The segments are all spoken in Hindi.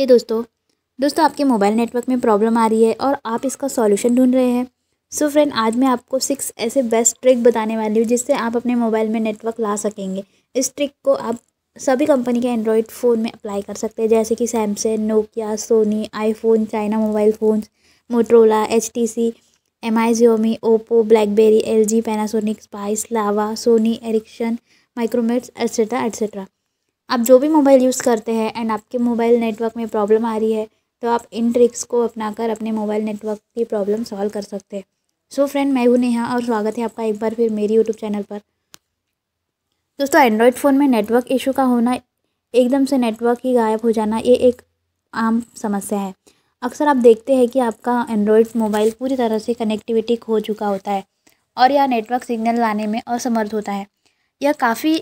हे दोस्तों दोस्तों आपके मोबाइल नेटवर्क में प्रॉब्लम आ रही है और आप इसका सॉल्यूशन ढूंढ रहे हैं सो so फ्रेंड आज मैं आपको सिक्स ऐसे बेस्ट ट्रिक बताने वाली हूँ जिससे आप अपने मोबाइल में नेटवर्क ला सकेंगे इस ट्रिक को आप सभी कंपनी के एंड्रॉयड फ़ोन में अप्लाई कर सकते हैं जैसे कि Samsung Nokia Sony iPhone China mobile phone Motorola H T C M I Xiaomi Oppo BlackBerry L G Panasonic Spice Lava Sony Ericsson Micromax etcetera etcetera आप जो भी मोबाइल यूज़ करते हैं एंड आपके मोबाइल नेटवर्क में प्रॉब्लम आ रही है तो आप इन ट्रिक्स को अपना कर अपने मोबाइल नेटवर्क की प्रॉब्लम सॉल्व कर सकते हैं सो फ्रेंड मैं हूँ नेहा और स्वागत है आपका एक बार फिर मेरी यूट्यूब चैनल पर दोस्तों एंड्रॉयड फ़ोन में नेटवर्क इशू का होना एकदम से नेटवर्क ही गायब हो जाना ये एक आम समस्या है अक्सर आप देखते हैं कि आपका एंड्रॉयड मोबाइल पूरी तरह से कनेक्टिविटी खो चुका होता है और यह नेटवर्क सिग्नल लाने में असमर्थ होता है यह काफ़ी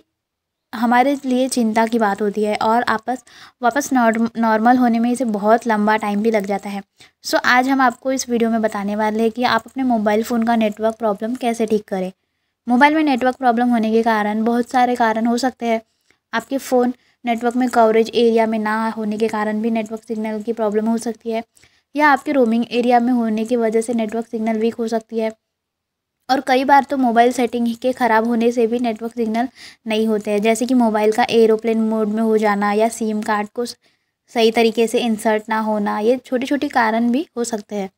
हमारे लिए चिंता की बात होती है और आपस वापस नॉर्मल होने में इसे बहुत लंबा टाइम भी लग जाता है सो so, आज हम आपको इस वीडियो में बताने वाले हैं कि आप अपने मोबाइल फ़ोन का नेटवर्क प्रॉब्लम कैसे ठीक करें मोबाइल में नेटवर्क प्रॉब्लम होने के कारण बहुत सारे कारण हो सकते हैं आपके फ़ोन नेटवर्क में कवरेज एरिया में ना होने के कारण भी नेटवर्क सिग्नल की प्रॉब्लम हो सकती है या आपके रोमिंग एरिया में होने की वजह से नेटवर्क सिग्नल वीक हो सकती है और कई बार तो मोबाइल सेटिंग के ख़राब होने से भी नेटवर्क सिग्नल नहीं होते हैं जैसे कि मोबाइल का एरोप्लेन मोड में हो जाना या सिम कार्ड को सही तरीके से इंसर्ट ना होना ये छोटे छोटे कारण भी हो सकते हैं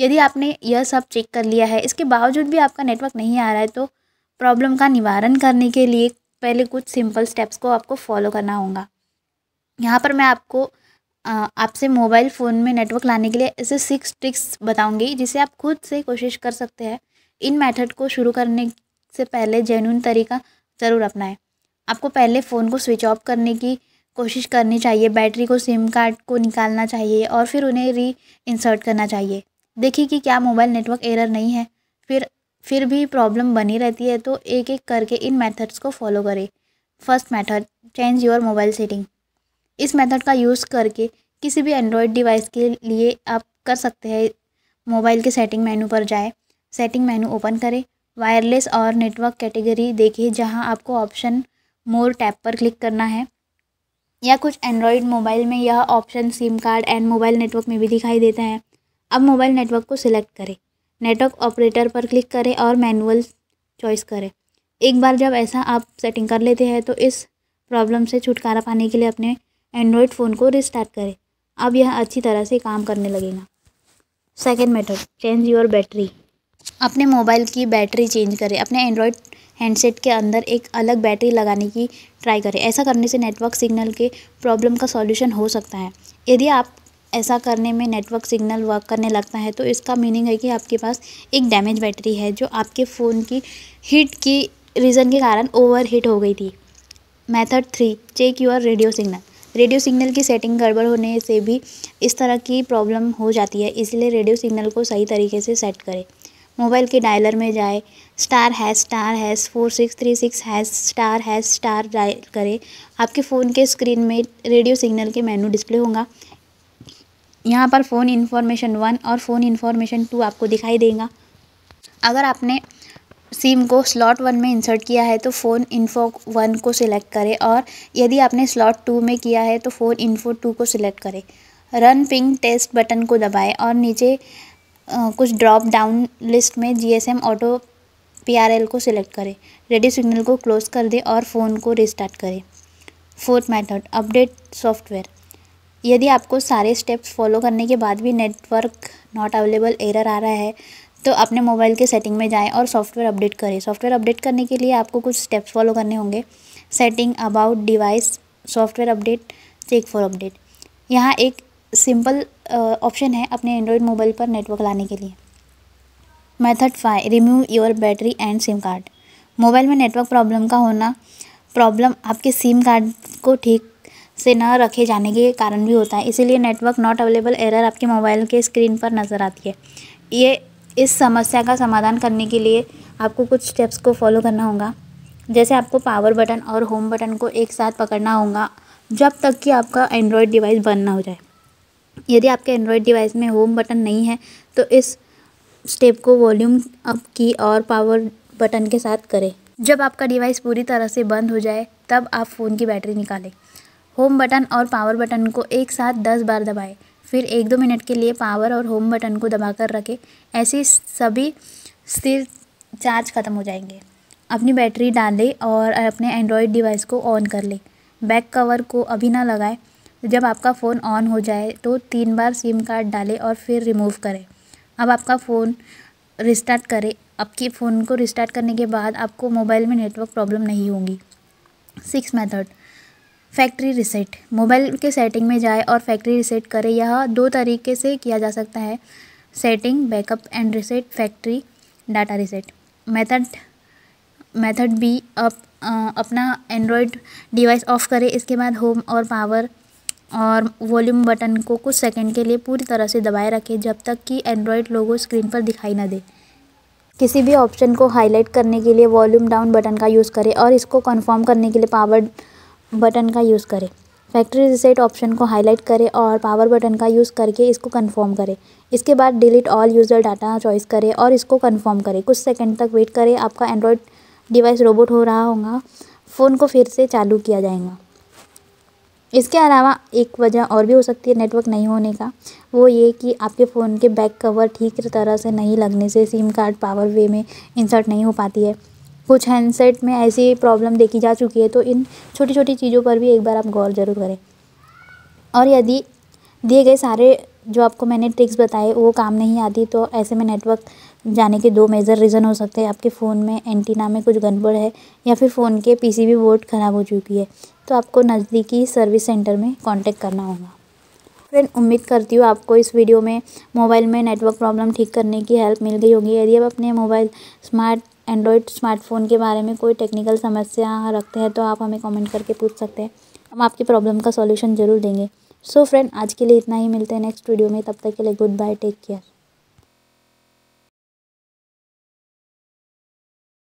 यदि आपने यह सब चेक कर लिया है इसके बावजूद भी आपका नेटवर्क नहीं आ रहा है तो प्रॉब्लम का निवारण करने के लिए पहले कुछ सिंपल स्टेप्स को आपको फॉलो करना होगा यहाँ पर मैं आपको आपसे मोबाइल फ़ोन में नेटवर्क लाने के लिए ऐसे सिक्स ट्रिक्स बताऊंगी जिसे आप खुद से कोशिश कर सकते हैं इन मेथड को शुरू करने से पहले जेन्यून तरीका ज़रूर अपनाएं आपको पहले फ़ोन को स्विच ऑफ करने की कोशिश करनी चाहिए बैटरी को सिम कार्ड को निकालना चाहिए और फिर उन्हें री इंसर्ट करना चाहिए देखिए कि क्या मोबाइल नेटवर्क एरर नहीं है फिर फिर भी प्रॉब्लम बनी रहती है तो एक एक करके इन मेथड्स को फॉलो करें first method change your mobile setting इस मेथड का यूज़ करके किसी भी एंड्रॉयड डिवाइस के लिए आप कर सकते हैं मोबाइल के सेटिंग मेनू पर जाए सेटिंग मेनू ओपन करें वायरलेस और नेटवर्क कैटेगरी देखिए जहां आपको ऑप्शन मोर टैब पर क्लिक करना है या कुछ एंड्रॉयड मोबाइल में यह option sim card and mobile network में भी दिखाई देता है अब मोबाइल नेटवर्क को सिलेक्ट करें नेटवर्क ऑपरेटर पर क्लिक करें और मैनुअल चॉइस करें एक बार जब ऐसा आप सेटिंग कर लेते हैं तो इस प्रॉब्लम से छुटकारा पाने के लिए अपने एंड्रॉयड फ़ोन को रिस्टार्ट करें अब यह अच्छी तरह से काम करने लगेगा second method change your battery अपने मोबाइल की बैटरी चेंज करें अपने एंड्रॉयड हैंडसेट के अंदर एक अलग बैटरी लगाने की ट्राई करें ऐसा करने से नेटवर्क सिग्नल के प्रॉब्लम का सॉल्यूशन हो सकता है यदि आप ऐसा करने में नेटवर्क सिग्नल वर्क करने लगता है तो इसका मीनिंग है कि आपके पास एक डैमेज बैटरी है जो आपके फ़ोन की हीट की रीज़न के कारण ओवर हीट हो गई थी method three check your radio signal radio signal की सेटिंग गड़बड़ होने से भी इस तरह की प्रॉब्लम हो जाती है इसलिए रेडियो सिग्नल को सही तरीके से सेट करें मोबाइल के डायलर में जाए star hash star hash four six three six hash star hash star dial करें आपके फ़ोन के स्क्रीन में रेडियो सिग्नल के मेनू डिस्प्ले होगा यहाँ पर फ़ोन इन्फॉर्मेशन वन और फ़ोन इन्फॉर्मेशन टू आपको दिखाई देगा अगर आपने सिम को स्लॉट वन में इंसर्ट किया है तो फ़ोन इन्फो वन को सिलेक्ट करें और यदि आपने स्लॉट टू में किया है तो फ़ोन इन्फो टू को सिलेक्ट करें रन पिंग टेस्ट बटन को दबाएं और नीचे कुछ ड्रॉप डाउन लिस्ट में G S M auto P R L को सिलेक्ट करें रेडियो सिग्नल को क्लोज कर दें और फ़ोन को रिस्टार्ट करें फोर्थ मेथड अपडेट सॉफ्टवेयर यदि आपको सारे स्टेप्स फॉलो करने के बाद भी नेटवर्क नॉट अवेलेबल एरर आ रहा है तो अपने मोबाइल के सेटिंग में जाएं और सॉफ्टवेयर अपडेट करें सॉफ्टवेयर अपडेट करने के लिए आपको कुछ स्टेप्स फॉलो करने होंगे setting about device software update check for update यहाँ एक सिंपल ऑप्शन है अपने एंड्रॉयड मोबाइल पर नेटवर्क लाने के लिए method five remove your battery and sim card mobile में नेटवर्क प्रॉब्लम का होना प्रॉब्लम आपके सिम कार्ड को ठीक से न रखे जाने के कारण भी होता है इसीलिए नेटवर्क नॉट अवेलेबल एरर आपके मोबाइल के स्क्रीन पर नज़र आती है ये इस समस्या का समाधान करने के लिए आपको कुछ स्टेप्स को फॉलो करना होगा जैसे आपको पावर बटन और होम बटन को एक साथ पकड़ना होगा जब तक कि आपका एंड्रॉयड डिवाइस बंद ना हो जाए यदि आपके एंड्रॉयड डिवाइस में होम बटन नहीं है तो इस स्टेप को वॉल्यूम अप की और पावर बटन के साथ करें जब आपका डिवाइस पूरी तरह से बंद हो जाए तब आप फ़ोन की बैटरी निकालें होम बटन और पावर बटन को एक साथ दस बार दबाएं फिर एक दो मिनट के लिए पावर और होम बटन को दबाकर रखें ऐसे सभी स्थिर चार्ज ख़त्म हो जाएंगे अपनी बैटरी डालें और अपने एंड्रॉयड डिवाइस को ऑन कर लें बैक कवर को अभी ना लगाएं जब आपका फ़ोन ऑन हो जाए तो तीन बार सिम कार्ड डालें और फिर रिमूव करें अब आपका फ़ोन रिस्टार्ट करें आपके फ़ोन को रिस्टार्ट करने के बाद आपको मोबाइल में नेटवर्क प्रॉब्लम नहीं होगी six method factory reset mobile के सेटिंग में जाए और फैक्ट्री रिसेट करें यह दो तरीके से किया जा सकता है setting backup and reset factory data reset method method B अप अपना एंड्रॉयड डिवाइस ऑफ करें इसके बाद होम और पावर और वॉल्यूम बटन को कुछ सेकंड के लिए पूरी तरह से दबाए रखें जब तक कि एंड्रॉयड लोगो स्क्रीन पर दिखाई ना दे किसी भी ऑप्शन को हाईलाइट करने के लिए वॉल्यूम डाउन बटन का यूज़ करें और इसको कन्फर्म करने के लिए पावर बटन का यूज़ करें फैक्ट्री रिसेट ऑप्शन को हाईलाइट करें और पावर बटन का यूज़ करके इसको कंफर्म करें इसके बाद delete all user data choice करें और इसको कंफर्म करें कुछ सेकंड तक वेट करें आपका एंड्रॉयड डिवाइस रोबोट हो रहा होगा फ़ोन को फिर से चालू किया जाएगा इसके अलावा एक वजह और भी हो सकती है नेटवर्क नहीं होने का वो ये कि आपके फ़ोन के बैक कवर ठीक तरह से नहीं लगने से सिम कार्ड पावर वे में इंसर्ट नहीं हो पाती है कुछ हैंडसेट में ऐसी प्रॉब्लम देखी जा चुकी है तो इन छोटी छोटी चीज़ों पर भी एक बार आप गौर ज़रूर करें और यदि दिए गए सारे जो आपको मैंने ट्रिक्स बताए वो काम नहीं आती तो ऐसे में नेटवर्क जाने के दो मेजर रीज़न हो सकते हैं आपके फ़ोन में एंटीना में कुछ गड़बड़ है या फिर फ़ोन के पीसीबी बोर्ड ख़राब हो चुकी है तो आपको नज़दीकी सर्विस सेंटर में कांटेक्ट करना होगा फ्रेंड उम्मीद करती हूँ आपको इस वीडियो में मोबाइल में नेटवर्क प्रॉब्लम ठीक करने की हेल्प मिल गई होगी यदि आप अपने मोबाइल स्मार्ट एंड्रॉयड स्मार्टफ़ोन के बारे में कोई टेक्निकल समस्या रखते हैं तो आप हमें कॉमेंट करके पूछ सकते हैं हम आपकी प्रॉब्लम का सॉल्यूशन ज़रूर देंगे सो so फ्रेंड आज के लिए इतना ही मिलते हैं नेक्स्ट वीडियो में तब तक के लिए गुड बाय टेक केयर